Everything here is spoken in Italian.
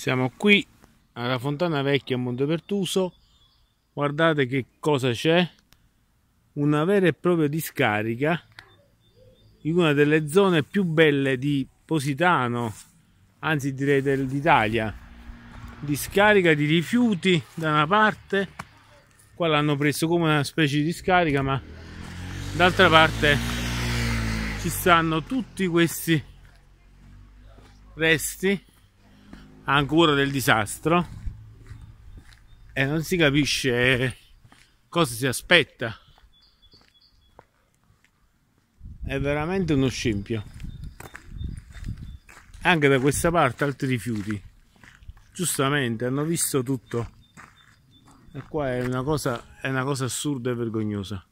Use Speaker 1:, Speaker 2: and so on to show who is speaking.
Speaker 1: Siamo qui alla Fontana Vecchia a Montepertuso. Guardate che cosa c'è. Una vera e propria discarica in una delle zone più belle di Positano, anzi direi d'Italia Discarica di rifiuti da una parte, qua l'hanno preso come una specie di discarica, ma d'altra parte ci stanno tutti questi resti ancora del disastro e non si capisce cosa si aspetta. È veramente uno scempio. Anche da questa parte altri rifiuti. Giustamente hanno visto tutto. E qua è una cosa, è una cosa assurda e vergognosa.